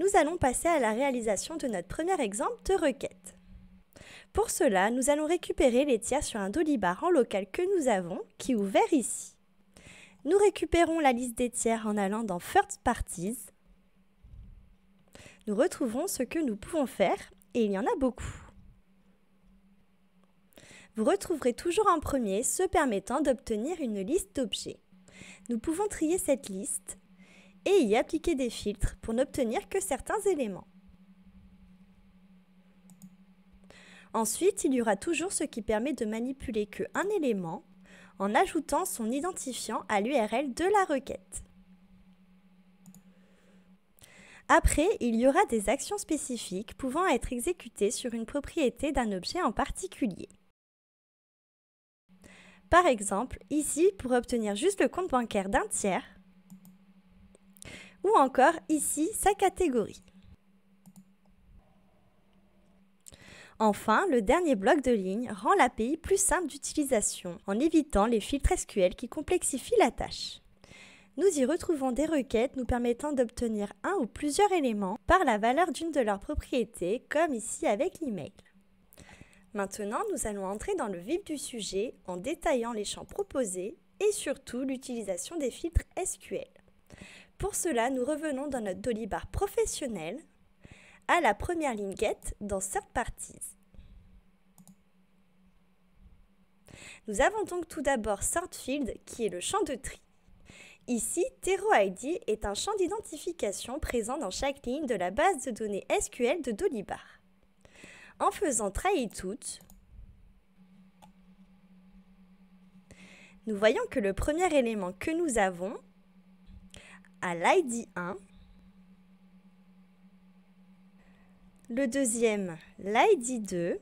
nous allons passer à la réalisation de notre premier exemple de requête. Pour cela, nous allons récupérer les tiers sur un Dolibar en local que nous avons, qui est ouvert ici. Nous récupérons la liste des tiers en allant dans First Parties. Nous retrouvons ce que nous pouvons faire, et il y en a beaucoup. Vous retrouverez toujours un premier se permettant d'obtenir une liste d'objets. Nous pouvons trier cette liste et y appliquer des filtres pour n'obtenir que certains éléments. Ensuite, il y aura toujours ce qui permet de manipuler que un élément en ajoutant son identifiant à l'URL de la requête. Après, il y aura des actions spécifiques pouvant être exécutées sur une propriété d'un objet en particulier. Par exemple, ici, pour obtenir juste le compte bancaire d'un tiers, ou encore ici sa catégorie. Enfin, le dernier bloc de ligne rend l'API plus simple d'utilisation en évitant les filtres SQL qui complexifient la tâche. Nous y retrouvons des requêtes nous permettant d'obtenir un ou plusieurs éléments par la valeur d'une de leurs propriétés, comme ici avec l'email. Maintenant, nous allons entrer dans le vif du sujet en détaillant les champs proposés et surtout l'utilisation des filtres SQL. Pour cela, nous revenons dans notre Dolibar professionnel à la première ligne Get dans cette Nous avons donc tout d'abord Sortfield qui est le champ de tri. Ici, Tero ID est un champ d'identification présent dans chaque ligne de la base de données SQL de Dolibar. En faisant Try Tout, nous voyons que le premier élément que nous avons à l'ID1. Le deuxième, l'ID2.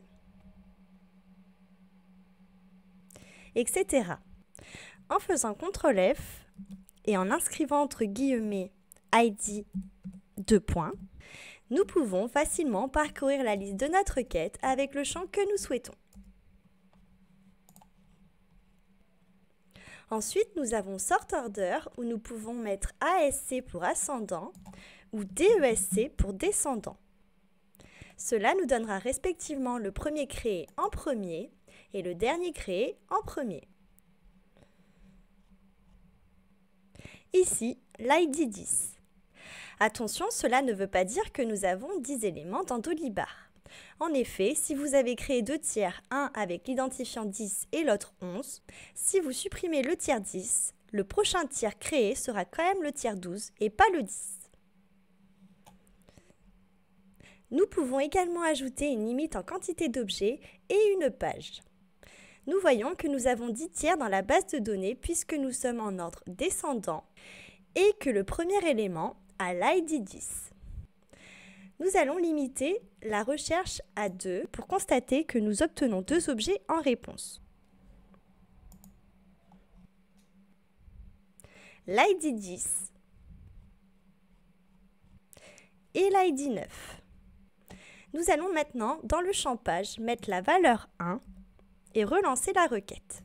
Etc. En faisant CTRL F et en inscrivant entre guillemets ID 2 points, nous pouvons facilement parcourir la liste de notre requête avec le champ que nous souhaitons. Ensuite, nous avons sort order où nous pouvons mettre ASC pour ascendant ou DESC pour descendant. Cela nous donnera respectivement le premier créé en premier et le dernier créé en premier. Ici, l'ID 10. Attention, cela ne veut pas dire que nous avons 10 éléments dans Dolibar. En effet, si vous avez créé deux tiers, un avec l'identifiant 10 et l'autre 11, si vous supprimez le tiers 10, le prochain tiers créé sera quand même le tiers 12 et pas le 10. Nous pouvons également ajouter une limite en quantité d'objets et une page. Nous voyons que nous avons 10 tiers dans la base de données puisque nous sommes en ordre descendant et que le premier élément a l'ID 10. Nous allons limiter la recherche à deux pour constater que nous obtenons deux objets en réponse. l'ID 10 et l'ID 9. Nous allons maintenant, dans le champage, mettre la valeur 1 et relancer la requête.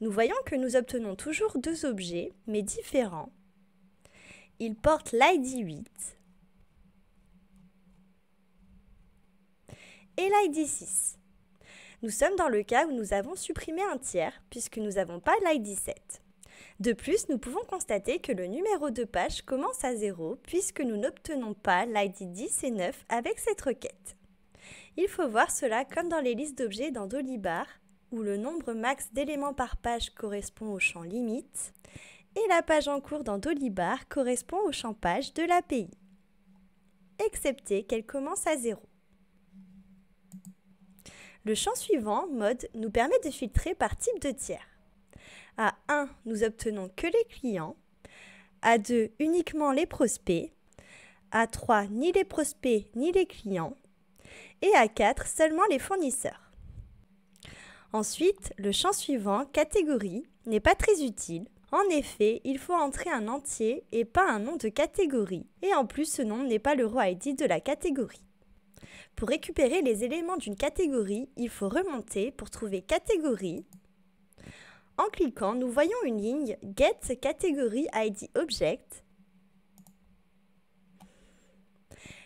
Nous voyons que nous obtenons toujours deux objets, mais différents, il porte l'ID 8 et l'ID 6. Nous sommes dans le cas où nous avons supprimé un tiers puisque nous n'avons pas l'ID 7. De plus, nous pouvons constater que le numéro de page commence à 0 puisque nous n'obtenons pas l'ID 10 et 9 avec cette requête. Il faut voir cela comme dans les listes d'objets dans Dolibar, où le nombre max d'éléments par page correspond au champ limite et la page en cours dans Dolibar correspond au page de l'API, excepté qu'elle commence à zéro. Le champ suivant, mode, nous permet de filtrer par type de tiers. À 1, nous obtenons que les clients. À 2, uniquement les prospects. À 3, ni les prospects ni les clients. Et à 4, seulement les fournisseurs. Ensuite, le champ suivant, catégorie, n'est pas très utile en effet, il faut entrer un entier et pas un nom de catégorie. Et en plus, ce nom n'est pas le roi ID de la catégorie. Pour récupérer les éléments d'une catégorie, il faut remonter pour trouver catégorie. En cliquant, nous voyons une ligne Get Category ID Object.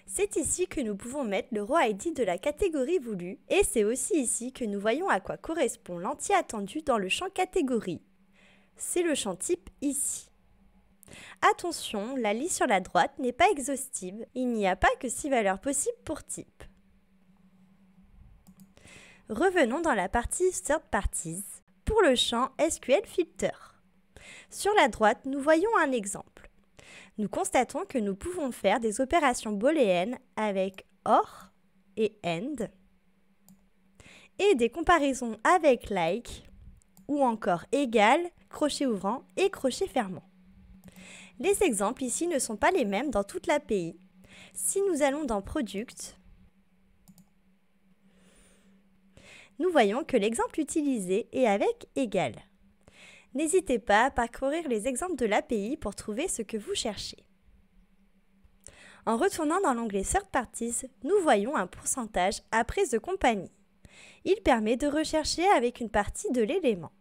C'est ici que nous pouvons mettre le raw ID de la catégorie voulue et c'est aussi ici que nous voyons à quoi correspond l'entier attendu dans le champ catégorie c'est le champ type ici. Attention, la liste sur la droite n'est pas exhaustive, il n'y a pas que 6 valeurs possibles pour type. Revenons dans la partie Third Parties pour le champ SQL Filter. Sur la droite, nous voyons un exemple. Nous constatons que nous pouvons faire des opérations booléennes avec OR et AND et des comparaisons avec like ou encore égal crochet ouvrant et crochet fermant. Les exemples ici ne sont pas les mêmes dans toute l'API. Si nous allons dans Product, nous voyons que l'exemple utilisé est avec égal. N'hésitez pas à parcourir les exemples de l'API pour trouver ce que vous cherchez. En retournant dans l'onglet Third Parties, nous voyons un pourcentage à prise de compagnie. Il permet de rechercher avec une partie de l'élément.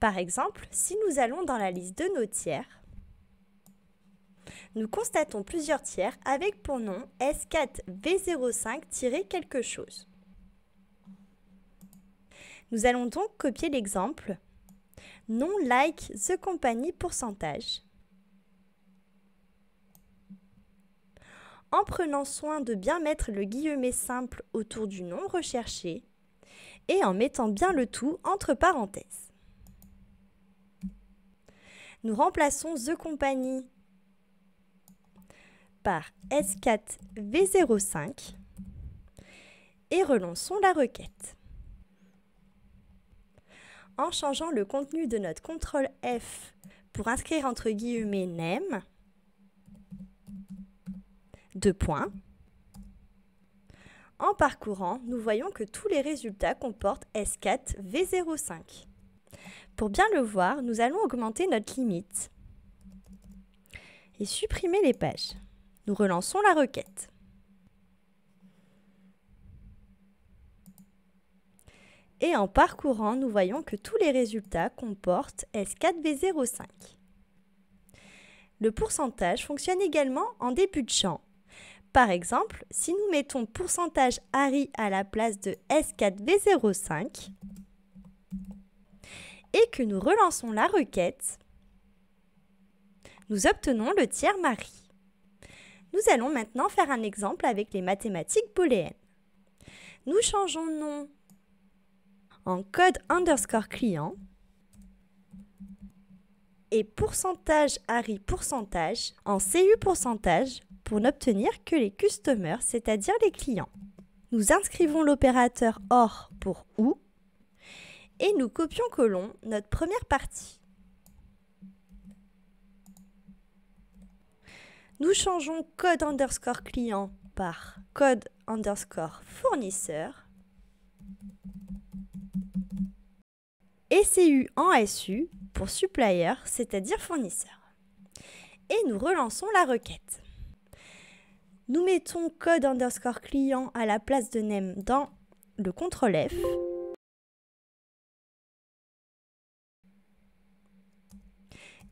Par exemple, si nous allons dans la liste de nos tiers, nous constatons plusieurs tiers avec pour nom S4V05- quelque chose. Nous allons donc copier l'exemple non like the company pourcentage. En prenant soin de bien mettre le guillemet simple autour du nom recherché et en mettant bien le tout entre parenthèses. Nous remplaçons The Company par S4V05 et relançons la requête. En changeant le contenu de notre contrôle F pour inscrire entre guillemets NEM, deux points, en parcourant, nous voyons que tous les résultats comportent S4V05. Pour bien le voir, nous allons augmenter notre limite et supprimer les pages. Nous relançons la requête. Et en parcourant, nous voyons que tous les résultats comportent s 4 v 05 Le pourcentage fonctionne également en début de champ. Par exemple, si nous mettons pourcentage Harry à la place de s 4 v 05 et que nous relançons la requête, nous obtenons le tiers mari. Nous allons maintenant faire un exemple avec les mathématiques booléennes. Nous changeons nom en code underscore client et pourcentage Harry pourcentage en CU pourcentage pour n'obtenir que les customers, c'est-à-dire les clients. Nous inscrivons l'opérateur OR pour OU et nous copions collons notre première partie. Nous changeons code underscore client par code underscore fournisseur. Et CU en SU pour supplier, c'est-à-dire fournisseur. Et nous relançons la requête. Nous mettons code underscore client à la place de name dans le ctrl F.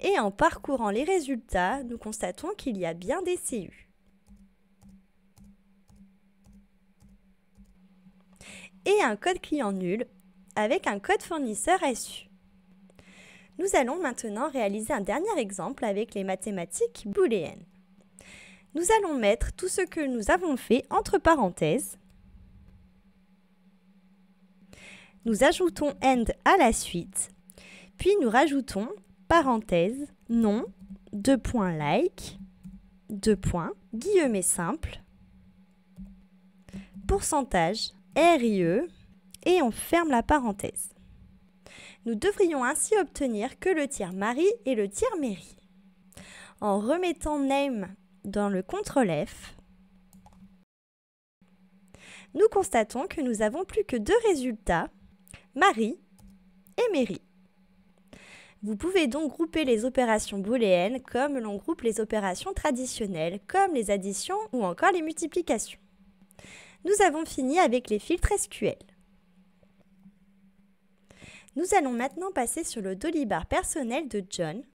et en parcourant les résultats, nous constatons qu'il y a bien des CU. Et un code client nul avec un code fournisseur SU. Nous allons maintenant réaliser un dernier exemple avec les mathématiques booléennes. Nous allons mettre tout ce que nous avons fait entre parenthèses. Nous ajoutons AND à la suite, puis nous rajoutons parenthèse, nom, deux points like, deux points, guillemets simple, pourcentage, RIE, et on ferme la parenthèse. Nous devrions ainsi obtenir que le tiers Marie et le tiers Mary. En remettant name dans le contrôle F, nous constatons que nous avons plus que deux résultats, Marie et Mary. Vous pouvez donc grouper les opérations booléennes comme l'on groupe les opérations traditionnelles, comme les additions ou encore les multiplications. Nous avons fini avec les filtres SQL. Nous allons maintenant passer sur le Dolibar personnel de John